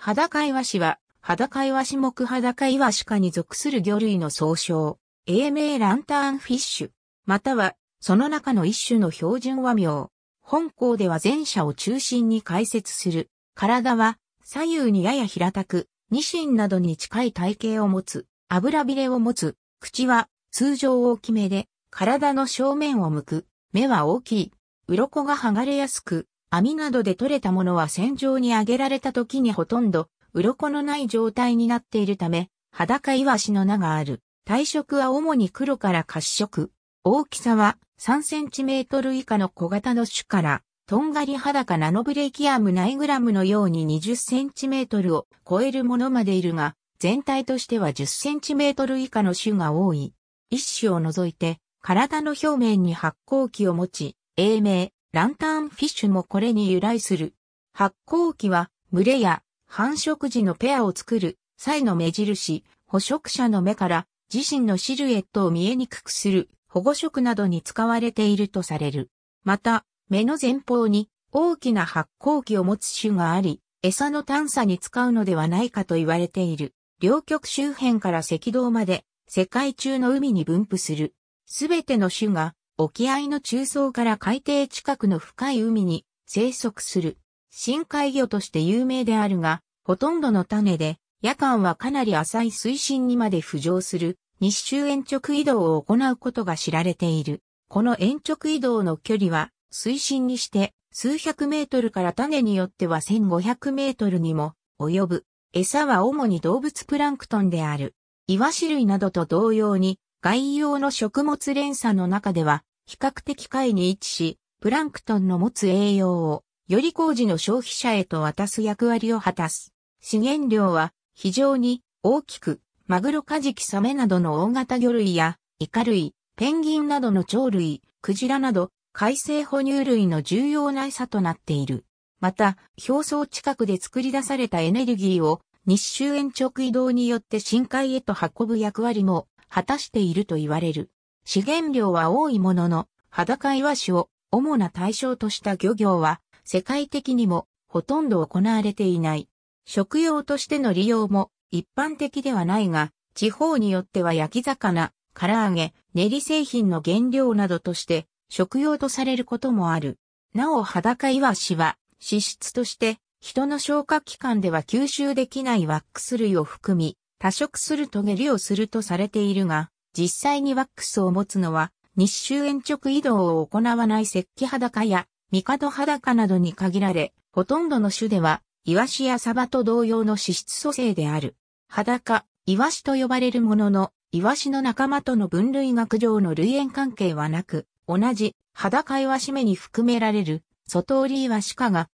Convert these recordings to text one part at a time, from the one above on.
裸岩市は、裸岩市目裸岩市科に属する魚類の総称、英名ランターンフィッシュ、または、その中の一種の標準和名。本校では前者を中心に解説する。体は、左右にやや平たく、ニシンなどに近い体型を持つ、油びれを持つ、口は、通常大きめで、体の正面を向く、目は大きい、鱗が剥がれやすく、網などで取れたものは戦場に上げられた時にほとんど鱗のない状態になっているため、裸イワシの名がある。体色は主に黒から褐色。大きさは3センチメートル以下の小型の種から、とんがり裸ナノブレーキアムナイグラムのように20センチメートルを超えるものまでいるが、全体としては10センチメートル以下の種が多い。一種を除いて、体の表面に発光器を持ち、英名、ランタンフィッシュもこれに由来する。発光器は、群れや繁殖時のペアを作る際の目印、捕食者の目から自身のシルエットを見えにくくする保護色などに使われているとされる。また、目の前方に大きな発光器を持つ種があり、餌の探査に使うのではないかと言われている。両極周辺から赤道まで世界中の海に分布する。すべての種が沖合の中層から海底近くの深い海に生息する。深海魚として有名であるが、ほとんどの種で、夜間はかなり浅い水深にまで浮上する、日周延直移動を行うことが知られている。この延直移動の距離は、水深にして数百メートルから種によっては1500メートルにも及ぶ。餌は主に動物プランクトンである。イワシ類などと同様に、外洋の食物連鎖の中では比較的下位に位置し、プランクトンの持つ栄養を、より工事の消費者へと渡す役割を果たす。資源量は非常に大きく、マグロカジキサメなどの大型魚類や、イカ類、ペンギンなどの鳥類、クジラなど、海生哺乳類の重要な餌となっている。また、表層近くで作り出されたエネルギーを日周延直移動によって深海へと運ぶ役割も果たしていると言われる。資源量は多いものの、裸イワシを主な対象とした漁業は世界的にもほとんど行われていない。食用としての利用も一般的ではないが、地方によっては焼き魚、唐揚げ、練り製品の原料などとして食用とされることもある。なお裸イワシは脂質として人の消化器官では吸収できないワックス類を含み多食するトゲリをするとされているが、実際にワックスを持つのは、日周延直移動を行わない石器裸や、帝裸などに限られ、ほとんどの種では、イワシやサバと同様の脂質組成である。裸、イワシと呼ばれるものの、イワシの仲間との分類学上の類縁関係はなく、同じ裸イワシ目に含められる、外折イワシ科が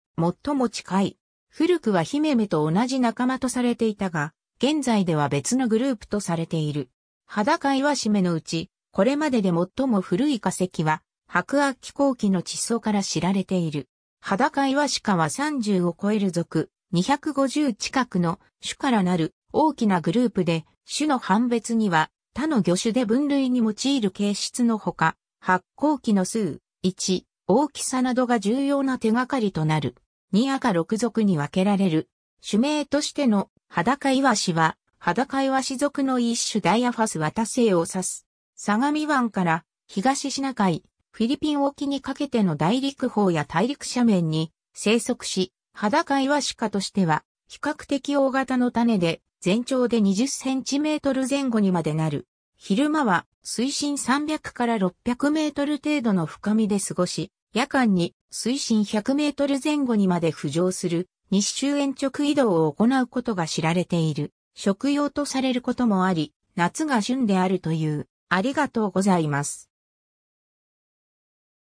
最も近い。古くはヒメメと同じ仲間とされていたが、現在では別のグループとされている。裸岩締めのうち、これまでで最も古い化石は、白亜紀後期の地層から知られている。裸岩鹿は30を超える族、250近くの種からなる大きなグループで、種の判別には他の魚種で分類に用いる形質のほか、発光器の数、1、大きさなどが重要な手がかりとなる。2赤6族に分けられる。種名としての裸岩ワは裸絵は氏族の一種ダイアファス渡世を指す。相模湾から東シナ海、フィリピン沖にかけての大陸方や大陸斜面に生息し、裸絵は鹿としては比較的大型の種で全長で20センチメートル前後にまでなる。昼間は水深300から600メートル程度の深みで過ごし、夜間に水深100メートル前後にまで浮上する日周延直移動を行うことが知られている。食用とされることもあり、夏が旬であるという。ありがとうございます。